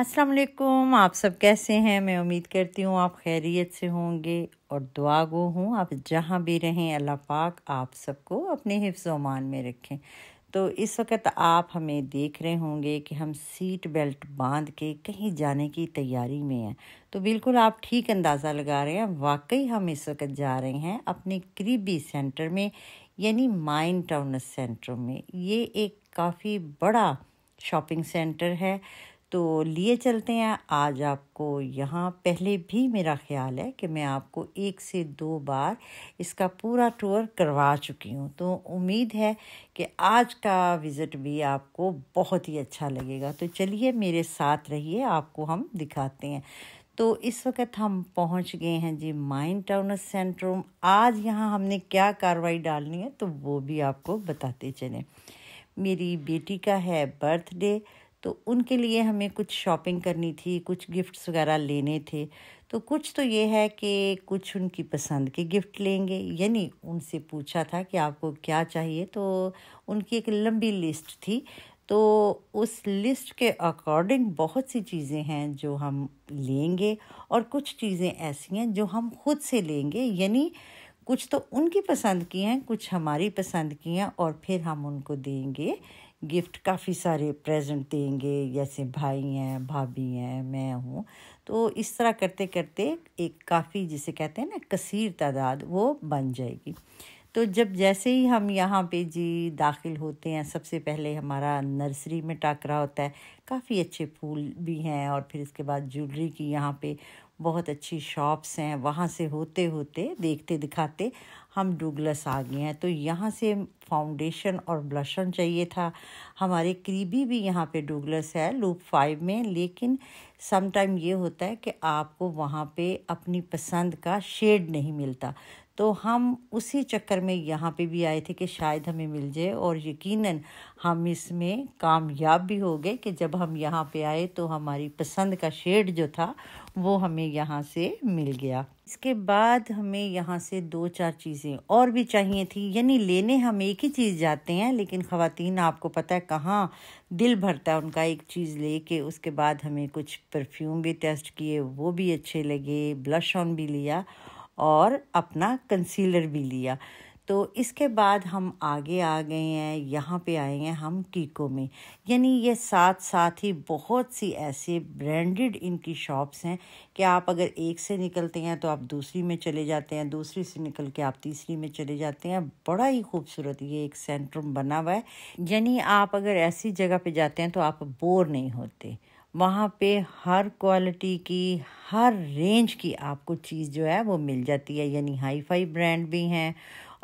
अस्सलाम वालेकुम आप सब कैसे हैं मैं उम्मीद करती हूँ आप खैरियत से होंगे और दुआ गो हूँ आप जहाँ भी रहें अल्लाह पाक आप सबको अपने हिफ्ज़ अमान में रखें तो इस वक्त आप हमें देख रहे होंगे कि हम सीट बेल्ट बांध के कहीं जाने की तैयारी में हैं तो बिल्कुल आप ठीक अंदाज़ा लगा रहे हैं वाकई हम इस वक्त जा रहे हैं अपने करीबी सेंटर में यानी माइन टाउन सेंटर में ये एक काफ़ी बड़ा शॉपिंग सेंटर है तो लिए चलते हैं आज आपको यहाँ पहले भी मेरा ख्याल है कि मैं आपको एक से दो बार इसका पूरा टूर करवा चुकी हूँ तो उम्मीद है कि आज का विज़िट भी आपको बहुत ही अच्छा लगेगा तो चलिए मेरे साथ रहिए आपको हम दिखाते हैं तो इस वक्त हम पहुंच गए हैं जी माइंड टाउन सेंटर आज यहाँ हमने क्या कार्रवाई डालनी है तो वो भी आपको बताते चलें मेरी बेटी का है बर्थडे तो उनके लिए हमें कुछ शॉपिंग करनी थी कुछ गिफ्ट्स वगैरह लेने थे तो कुछ तो ये है कि कुछ उनकी पसंद के गिफ्ट लेंगे यानी उनसे पूछा था कि आपको क्या चाहिए तो उनकी एक लंबी लिस्ट थी तो उस लिस्ट के अकॉर्डिंग बहुत सी चीज़ें हैं जो हम लेंगे और कुछ चीज़ें ऐसी हैं जो हम खुद से लेंगे यानी कुछ तो उनकी पसंद की हैं कुछ हमारी पसंद की हैं और फिर हम उनको देंगे गिफ्ट काफ़ी सारे प्रेजेंट देंगे जैसे भाई हैं भाभी हैं मैं हूँ तो इस तरह करते करते एक काफ़ी जिसे कहते हैं ना कसीर तादाद वो बन जाएगी तो जब जैसे ही हम यहाँ पे जी दाखिल होते हैं सबसे पहले हमारा नर्सरी में टाकरा होता है काफ़ी अच्छे फूल भी हैं और फिर इसके बाद ज्वेलरी की यहाँ पे बहुत अच्छी शॉप्स हैं वहाँ से होते होते देखते दिखाते हम डूगलस आ गए हैं तो यहाँ से फाउंडेशन और ब्लशन चाहिए था हमारे करीबी भी यहाँ पे डूगलस है लूप फाइव में लेकिन समटाइम ये होता है कि आपको वहाँ पे अपनी पसंद का शेड नहीं मिलता तो हम उसी चक्कर में यहाँ पे भी आए थे कि शायद हमें मिल जाए और यकीनन हम इसमें कामयाब भी हो गए कि जब हम यहाँ पे आए तो हमारी पसंद का शेड जो था वो हमें यहाँ से मिल गया इसके बाद हमें यहाँ से दो चार चीज़ें और भी चाहिए थी यानी लेने हम एक ही चीज़ जाते हैं लेकिन ख़वातीन आपको पता है कहाँ दिल भरता है उनका एक चीज़ ले के उसके बाद हमें कुछ परफ्यूम भी टेस्ट किए वो भी अच्छे लगे ब्लश ऑन भी लिया और अपना कंसीलर भी लिया तो इसके बाद हम आगे आ गए हैं यहाँ पे आए हैं हम टीको में यानी ये साथ साथ ही बहुत सी ऐसे ब्रांडेड इनकी शॉप्स हैं कि आप अगर एक से निकलते हैं तो आप दूसरी में चले जाते हैं दूसरी से निकल के आप तीसरी में चले जाते हैं बड़ा ही खूबसूरत ये एक सेंट्रम बना हुआ है यानी आप अगर ऐसी जगह पे जाते हैं तो आप बोर नहीं होते वहाँ पे हर क्वालिटी की हर रेंज की आपको चीज़ जो है वो मिल जाती है यानी हाई फाई ब्रांड भी हैं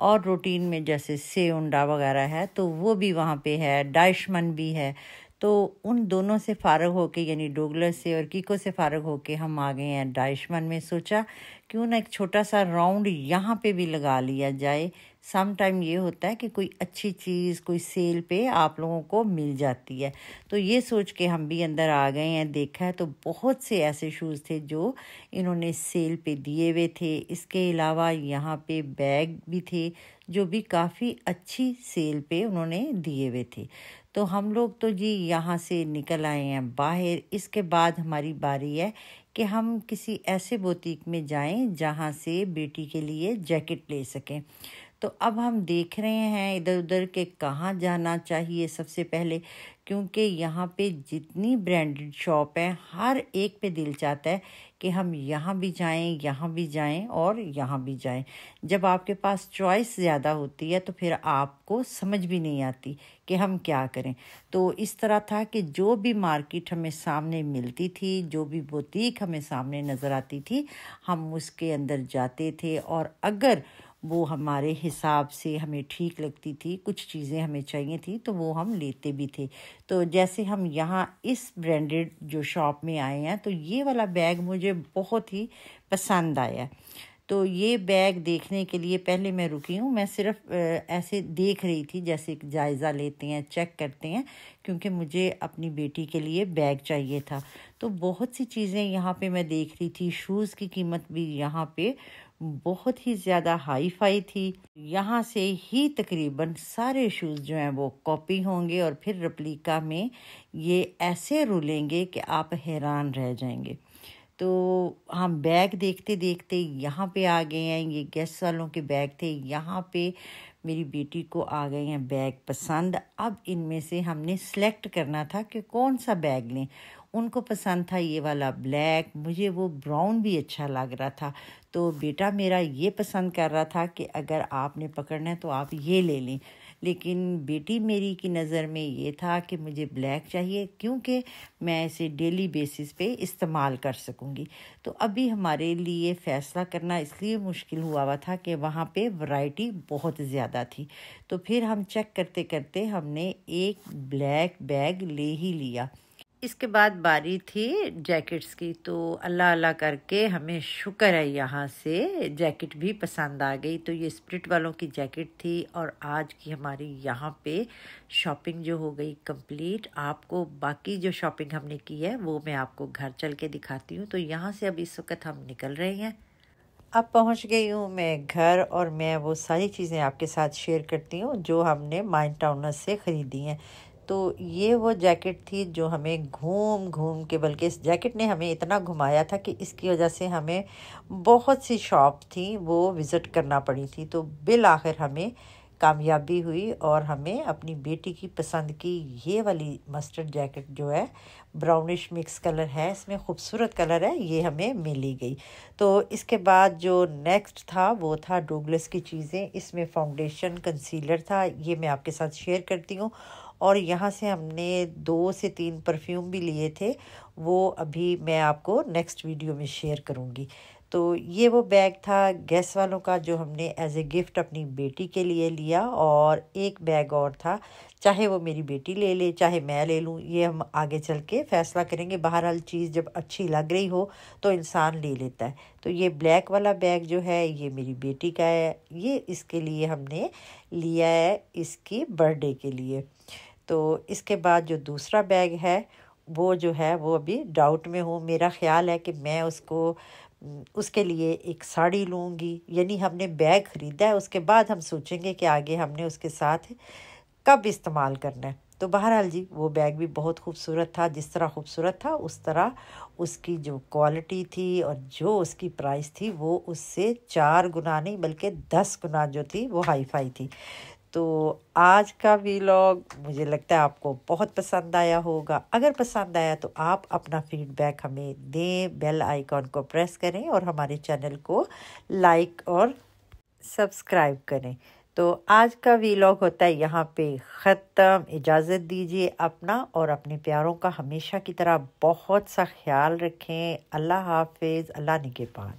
और रूटीन में जैसे से उंडा वगैरह है तो वो भी वहाँ पे है डाइशमन भी है तो उन दोनों से फारग होके यानी डोगलर से और कीको से फारग होके हम आ गए हैं डाइशमन में सोचा क्यों ना एक छोटा सा राउंड यहाँ पे भी लगा लिया जाए सम टाइम ये होता है कि कोई अच्छी चीज़ कोई सेल पे आप लोगों को मिल जाती है तो ये सोच के हम भी अंदर आ गए हैं देखा है तो बहुत से ऐसे शूज़ थे जो इन्होंने सेल पे दिए हुए थे इसके अलावा यहाँ पे बैग भी थे जो भी काफ़ी अच्छी सेल पे उन्होंने दिए हुए थे तो हम लोग तो जी यहाँ से निकल आए हैं बाहर इसके बाद हमारी बारी है कि हम किसी ऐसे बोतीक में जाएं जहाँ से बेटी के लिए जैकेट ले सकें तो अब हम देख रहे हैं इधर उधर के कहाँ जाना चाहिए सबसे पहले क्योंकि यहाँ पे जितनी ब्रांडेड शॉप है हर एक पे दिल चाहता है कि हम यहाँ भी जाएं यहाँ भी जाएं और यहाँ भी जाएं जब आपके पास चॉइस ज़्यादा होती है तो फिर आपको समझ भी नहीं आती कि हम क्या करें तो इस तरह था कि जो भी मार्केट हमें सामने मिलती थी जो भी बुटीक हमें सामने नज़र आती थी हम उसके अंदर जाते थे और अगर वो हमारे हिसाब से हमें ठीक लगती थी कुछ चीज़ें हमें चाहिए थी तो वो हम लेते भी थे तो जैसे हम यहाँ इस ब्रांडेड जो शॉप में आए हैं तो ये वाला बैग मुझे बहुत ही पसंद आया तो ये बैग देखने के लिए पहले मैं रुकी हूँ मैं सिर्फ ऐसे देख रही थी जैसे जायज़ा लेते हैं चेक करते हैं क्योंकि मुझे अपनी बेटी के लिए बैग चाहिए था तो बहुत सी चीज़ें यहाँ पे मैं देख रही थी शूज़ की कीमत भी यहाँ पे बहुत ही ज़्यादा हाई फाई थी यहाँ से ही तकरीबन सारे शूज़ जो हैं वो कॉपी होंगे और फिर रप्लिका में ये ऐसे रुलेंगे कि आप हैरान रह जाएंगे तो हम बैग देखते देखते यहाँ पे आ गए हैं ये गेस्ट वालों के बैग थे यहाँ पे मेरी बेटी को आ गए हैं बैग पसंद अब इनमें से हमने सेलेक्ट करना था कि कौन सा बैग लें उनको पसंद था ये वाला ब्लैक मुझे वो ब्राउन भी अच्छा लग रहा था तो बेटा मेरा ये पसंद कर रहा था कि अगर आपने पकड़ना है तो आप ये ले लें लेकिन बेटी मेरी की नज़र में ये था कि मुझे ब्लैक चाहिए क्योंकि मैं इसे डेली बेसिस पे इस्तेमाल कर सकूँगी तो अभी हमारे लिए फ़ैसला करना इसलिए मुश्किल हुआ हुआ था कि वहाँ पे वैरायटी बहुत ज़्यादा थी तो फिर हम चेक करते करते हमने एक ब्लैक बैग ले ही लिया इसके बाद बारी थी जैकेट्स की तो अल्लाह अल्लाह करके हमें शुक्र है यहाँ से जैकेट भी पसंद आ गई तो ये स्प्रिट वालों की जैकेट थी और आज की हमारी यहाँ पे शॉपिंग जो हो गई कंप्लीट आपको बाकी जो शॉपिंग हमने की है वो मैं आपको घर चल के दिखाती हूँ तो यहाँ से अब इस वक्त हम निकल रहे हैं अब पहुँच गई हूँ मैं घर और मैं वो सारी चीज़ें आपके साथ शेयर करती हूँ जो हमने माइन टाउनर से ख़रीदी हैं तो ये वो जैकेट थी जो हमें घूम घूम के बल्कि इस जैकेट ने हमें इतना घुमाया था कि इसकी वजह से हमें बहुत सी शॉप थी वो विज़िट करना पड़ी थी तो बिल आखिर हमें कामयाबी हुई और हमें अपनी बेटी की पसंद की ये वाली मस्टर्ड जैकेट जो है ब्राउनिश मिक्स कलर है इसमें खूबसूरत कलर है ये हमें मिली गई तो इसके बाद जो नेक्स्ट था वो था डोगलस की चीज़ें इसमें फाउंडेशन कंसीलर था ये मैं आपके साथ शेयर करती हूँ और यहाँ से हमने दो से तीन परफ्यूम भी लिए थे वो अभी मैं आपको नेक्स्ट वीडियो में शेयर करूँगी तो ये वो बैग था गैस वालों का जो हमने एज ए गिफ्ट अपनी बेटी के लिए लिया और एक बैग और था चाहे वो मेरी बेटी ले ले चाहे मैं ले लूँ ये हम आगे चल के फ़ैसला करेंगे हाल चीज़ जब अच्छी लग रही हो तो इंसान ले लेता है तो ये ब्लैक वाला बैग जो है ये मेरी बेटी का है ये इसके लिए हमने लिया है इसकी बर्थडे के लिए तो इसके बाद जो दूसरा बैग है वो जो है वो अभी डाउट में हूँ मेरा ख्याल है कि मैं उसको उसके लिए एक साड़ी लूँगी यानी हमने बैग ख़रीदा है उसके बाद हम सोचेंगे कि आगे हमने उसके साथ कब इस्तेमाल करना है तो बहरहाल जी वो बैग भी बहुत खूबसूरत था जिस तरह खूबसूरत था उस तरह उसकी जो क्वालिटी थी और जो उसकी प्राइस थी वो उससे चार गुना नहीं बल्कि दस गुना जो थी वो हाई फाई थी तो आज का व्लॉग मुझे लगता है आपको बहुत पसंद आया होगा अगर पसंद आया तो आप अपना फीडबैक हमें दें बेल आइकॉन को प्रेस करें और हमारे चैनल को लाइक और सब्सक्राइब करें तो आज का वीलॉग होता है यहाँ पे ख़त्म इजाज़त दीजिए अपना और अपने प्यारों का हमेशा की तरह बहुत सा ख्याल रखें अल्लाह हाफिज़ अल्लाह ने के पास